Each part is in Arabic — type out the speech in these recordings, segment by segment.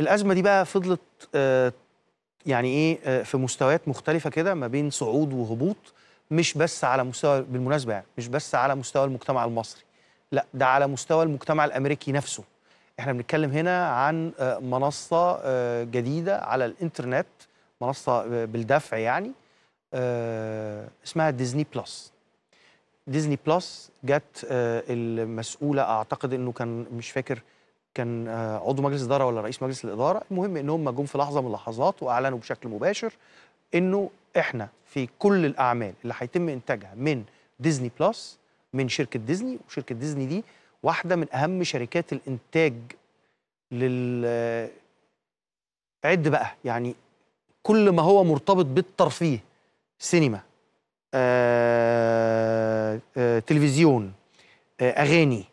الازمه دي بقى فضلت آه، يعني ايه آه، في مستويات مختلفه كده ما بين صعود وهبوط مش بس على مستوى بالمناسبه يعني مش بس على مستوى المجتمع المصري لا ده على مستوى المجتمع الامريكي نفسه احنا بنتكلم هنا عن آه، منصه جديده على الانترنت منصه بالدفع يعني اسمها ديزني بلس ديزني بلس جت المسؤوله اعتقد انه كان مش فاكر كان آه، عضو مجلس اداره ولا رئيس مجلس الاداره المهم ان هم جم في لحظه من اللحظات واعلنوا بشكل مباشر انه احنا في كل الاعمال اللي هيتم انتاجها من ديزني بلس من شركه ديزني وشركه ديزني دي واحده من اهم شركات الانتاج لل عد بقى يعني كل ما هو مرتبط بالترفيه سينما آه آه تلفزيون آه اغاني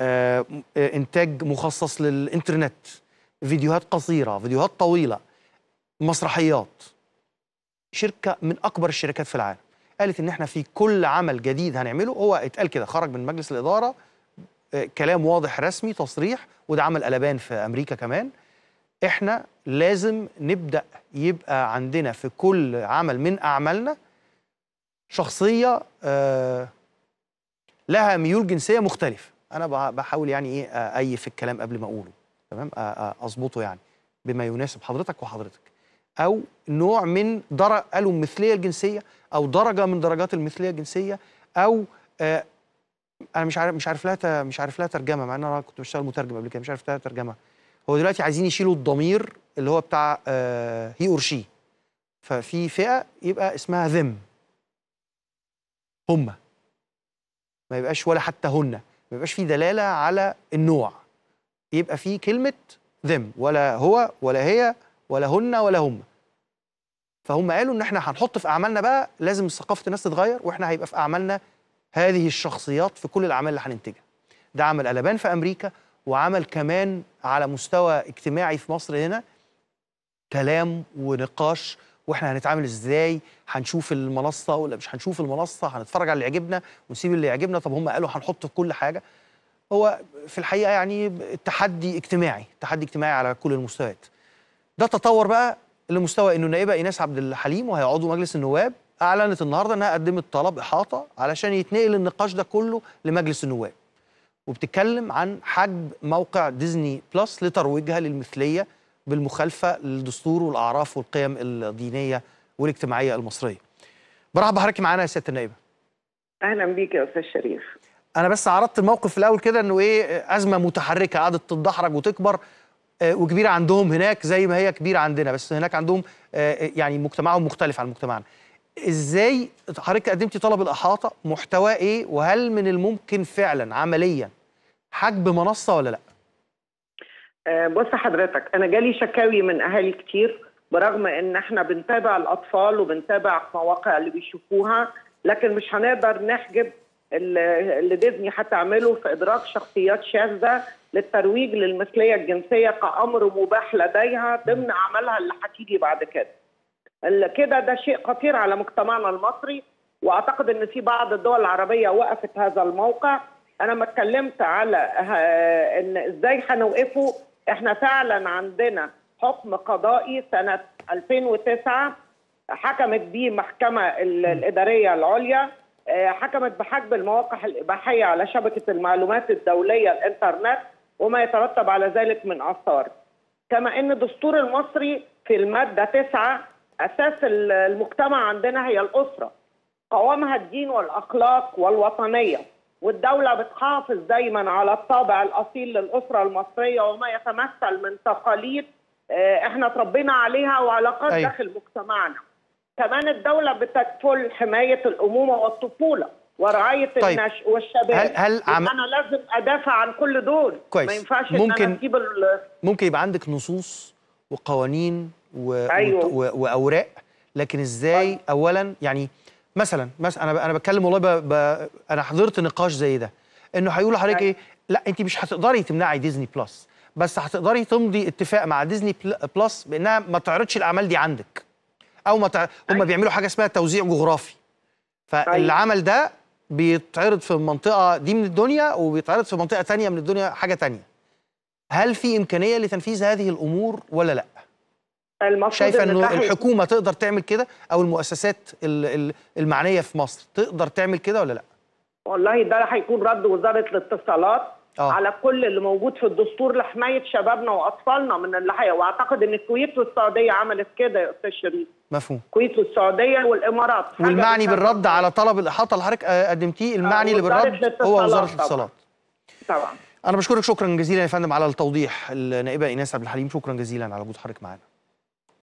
آه، آه، انتاج مخصص للانترنت فيديوهات قصيره فيديوهات طويله مسرحيات شركه من اكبر الشركات في العالم قالت ان احنا في كل عمل جديد هنعمله هو اتقال كده خرج من مجلس الاداره آه، كلام واضح رسمي تصريح وده عمل قلبان في امريكا كمان احنا لازم نبدا يبقى عندنا في كل عمل من اعمالنا شخصيه لها ميول جنسيه مختلفه انا بحاول يعني ايه ايف الكلام قبل ما اقوله تمام اظبطه يعني بما يناسب حضرتك وحضرتك او نوع من درجه قالوا المثليه الجنسيه او درجه من درجات المثليه الجنسيه او انا مش عارف مش عارف لها مش عارف لها ترجمه مع ان انا كنت بشتغل مترجم قبل كده مش عارف لها ترجمه هو دلوقتي عايزين يشيلوا الضمير اللي هو بتاع هي اور شي ففي فئه يبقى اسمها ذم هم ما يبقاش ولا حتى هن ما يبقاش فيه دلاله على النوع يبقى فيه كلمه ذم ولا هو ولا هي ولا هن ولا هم فهم قالوا ان احنا هنحط في اعمالنا بقى لازم ثقافه الناس تتغير واحنا هيبقى في اعمالنا هذه الشخصيات في كل الاعمال اللي هننتجها ده عمل قلبان في امريكا وعمل كمان على مستوى اجتماعي في مصر هنا كلام ونقاش واحنا هنتعامل ازاي هنشوف المنصه ولا مش هنشوف المنصه هنتفرج على اللي يعجبنا ونسيب اللي يعجبنا طب هم قالوا هنحط كل حاجه هو في الحقيقه يعني التحدي اجتماعي تحدي اجتماعي على كل المستويات ده تطور بقى لمستوى انه النائبه ايناس عبد الحليم وهي عضو مجلس النواب اعلنت النهارده انها قدمت طلب احاطه علشان يتنقل النقاش ده كله لمجلس النواب وبتتكلم عن حجب موقع ديزني بلس لترويجها للمثليه بالمخالفه للدستور والاعراف والقيم الدينيه والاجتماعيه المصريه. برحب بحضرتك معانا يا سياده النائبه. اهلا بيك يا استاذ شريف. انا بس عرضت الموقف في الاول كده انه ايه ازمه متحركه قعدت تتدحرج وتكبر آه، وكبيره عندهم هناك زي ما هي كبيره عندنا بس هناك عندهم آه، آه، يعني مجتمعهم مختلف عن مجتمعنا. ازاي حضرتك قدمتي طلب الاحاطه؟ محتواه ايه؟ وهل من الممكن فعلا عمليا حجب منصه ولا لا؟ آه، بص حضرتك انا جالي شكاوي من اهالي كتير برغم ان احنا بنتابع الاطفال وبنتابع مواقع اللي بيشوفوها لكن مش هنقدر نحجب اللي ديزني هتعمله في ادراك شخصيات شاذه للترويج للمثليه الجنسيه كامر مباح لديها ضمن اعمالها اللي هتيجي بعد كده. كده ده شيء خطير على مجتمعنا المصري واعتقد ان في بعض الدول العربيه وقفت هذا الموقع انا ما اتكلمت على ان ازاي هنوقفه احنا فعلا عندنا حكم قضائي سنه 2009 حكمت به المحكمه الاداريه العليا آه، حكمت بحجب المواقع الاباحيه على شبكه المعلومات الدوليه الانترنت وما يترتب على ذلك من اثار. كما ان الدستور المصري في الماده 9 اساس المجتمع عندنا هي الاسره. قوامها الدين والاخلاق والوطنيه. والدولة بتحافظ دايما على الطابع الأصيل للأسرة المصرية وما يتمثل من تقاليد آه، احنا تربينا عليها وعلاقات أيوة. داخل مجتمعنا كمان الدولة بتكفل حماية الأمومة والطفولة ورعاية طيب. النش والشباب هل, هل عم... أنا لازم أدافع عن كل دول كويس. ما ينفعش ممكن... إن أنا ال... ممكن يبقى عندك نصوص وقوانين و... أيوة. و... وأوراق لكن إزاي طيب. أولا يعني مثلا مثلا انا انا بتكلم والله ب... ب... انا حضرت نقاش زي ده انه هيقولوا لحضرتك ايه أيوة. لا انت مش هتقدري تمنعي ديزني بلس بس هتقدري تمضي اتفاق مع ديزني بلس بانها ما تعرضش الاعمال دي عندك او ما تع... هم أيوة. بيعملوا حاجه اسمها توزيع جغرافي فالعمل ده بيتعرض في منطقه دي من الدنيا وبيتعرض في منطقه ثانيه من الدنيا حاجه ثانيه هل في امكانيه لتنفيذ هذه الامور ولا لا شايفه ان الحكومه تقدر تعمل كده او المؤسسات المعنيه في مصر تقدر تعمل كده ولا لا والله ده هيكون رد وزاره الاتصالات أوه. على كل اللي موجود في الدستور لحمايه شبابنا واطفالنا من الحياه واعتقد ان الكويت والسعوديه عملت كده يا استاذ شريف مفهوم الكويت والسعوديه والامارات والمعني بالرد على طلب الاحاطه اللي حضرتك آه، قدمتيه آه، المعني اللي بالرد هو وزاره الاتصالات طبعا. انا بشكرك شكرا جزيلا يا فندم على التوضيح النائبه ايناس عبد الحليم شكرا جزيلا على وجود حضرتك معانا